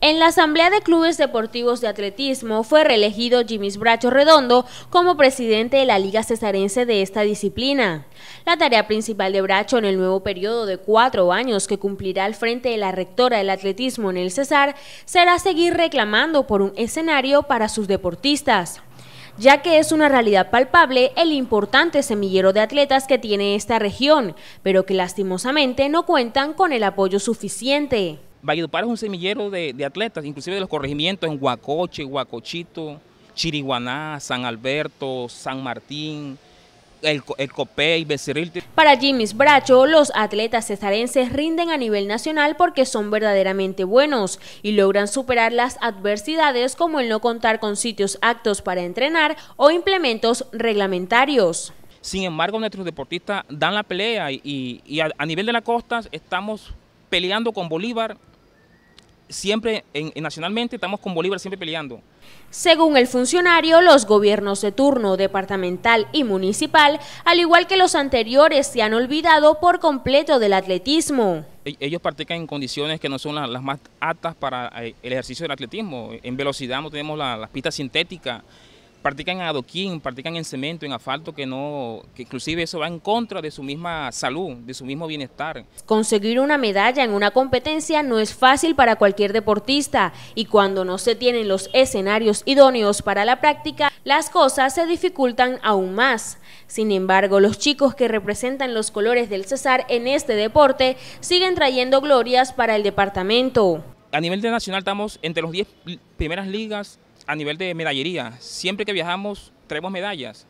En la Asamblea de Clubes Deportivos de Atletismo fue reelegido Jimis Bracho Redondo como presidente de la Liga Cesarense de esta disciplina. La tarea principal de Bracho en el nuevo periodo de cuatro años que cumplirá al frente de la rectora del atletismo en el Cesar será seguir reclamando por un escenario para sus deportistas ya que es una realidad palpable el importante semillero de atletas que tiene esta región, pero que lastimosamente no cuentan con el apoyo suficiente. Valledupar es un semillero de, atletas, inclusive de los corregimientos en Huacoche, Huacochito, Chiriguaná, San Alberto, San Martín, el, el y Becerril. Para Jimmy's Bracho, los atletas cesarenses rinden a nivel nacional porque son verdaderamente buenos y logran superar las adversidades como el no contar con sitios aptos para entrenar o implementos reglamentarios. Sin embargo, nuestros deportistas dan la pelea y, a, a nivel de la costa estamos peleando con Bolívar, siempre nacionalmente estamos con Bolívar siempre peleando. Según el funcionario, los gobiernos de turno departamental y municipal, al igual que los anteriores, se han olvidado por completo del atletismo. E, ellos practican en condiciones que no son las, más aptas para eh, el ejercicio del atletismo. En velocidad no tenemos las pistas sintéticas, practican en adoquín, practican en cemento, en asfalto, que no, que inclusive eso va en contra de su misma salud, de su mismo bienestar. Conseguir una medalla en una competencia no es fácil para cualquier deportista y cuando no se tienen los escenarios idóneos para la práctica, las cosas se dificultan aún más. Sin embargo, los chicos que representan los colores del César en este deporte siguen trayendo glorias para el departamento. A nivel internacional estamos entre las 10 primeras ligas a nivel de medallería, siempre que viajamos traemos medallas.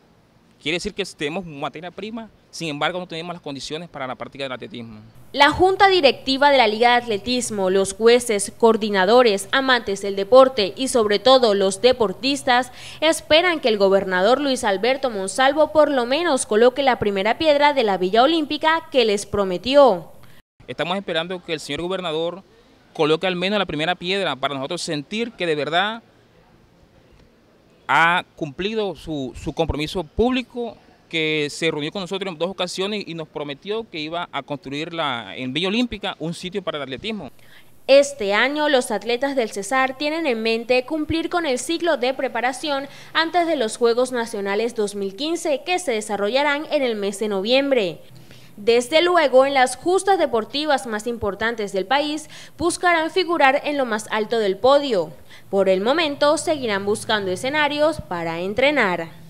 Quiere decir que tenemos materia prima, sin embargo no tenemos las condiciones para la práctica del atletismo. La Junta Directiva de la Liga de Atletismo, los jueces, coordinadores, amantes del deporte y sobre todo los deportistas esperan que el gobernador Luis Alberto Monsalvo por lo menos coloque la primera piedra de la Villa Olímpica que les prometió. Estamos esperando que el señor gobernador coloque al menos la primera piedra para nosotros sentir que de verdad ha cumplido su, su compromiso público que se reunió con nosotros en dos ocasiones y nos prometió que iba a construir la, en Villa Olímpica un sitio para el atletismo. Este año los atletas del Cesar tienen en mente cumplir con el ciclo de preparación antes de los Juegos Nacionales 2015 que se desarrollarán en el mes de noviembre. Desde luego, en las justas deportivas más importantes del país, buscarán figurar en lo más alto del podio. Por el momento, seguirán buscando escenarios para entrenar.